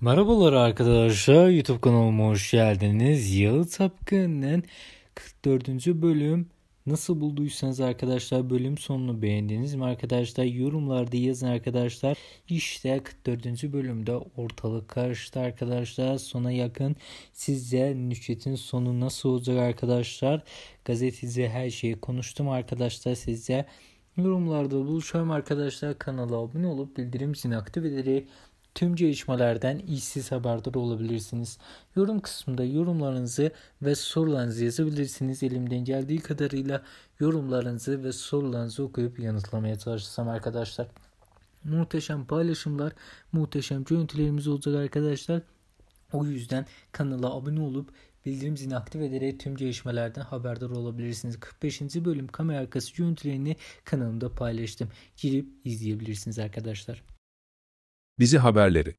Merhabalar arkadaşlar. YouTube kanalıma hoş geldiniz. Yalı Tapkın'ın 44. bölüm nasıl bulduysanız arkadaşlar bölüm sonunu beğendiniz mi arkadaşlar? Yorumlarda yazın arkadaşlar. İşte 44. bölümde ortalık karıştı arkadaşlar. Sona yakın sizce Nüşet'in sonu nasıl olacak arkadaşlar? Gazeteci her şeyi konuştum arkadaşlar sizce. Yorumlarda buluşalım arkadaşlar. Kanala abone olup bildirim zilini aktif ederek Tüm gelişmelerden işsiz haberdar olabilirsiniz. Yorum kısmında yorumlarınızı ve sorularınızı yazabilirsiniz. Elimden geldiği kadarıyla yorumlarınızı ve sorularınızı okuyup yanıtlamaya çalışacağım arkadaşlar. Muhteşem paylaşımlar, muhteşem görüntülerimiz olacak arkadaşlar. O yüzden kanala abone olup bildirim zilini aktif ederek tüm gelişmelerden haberdar olabilirsiniz. 45. bölüm kamera arkası görüntülerini kanalımda paylaştım. Girip izleyebilirsiniz arkadaşlar. Bizi haberleri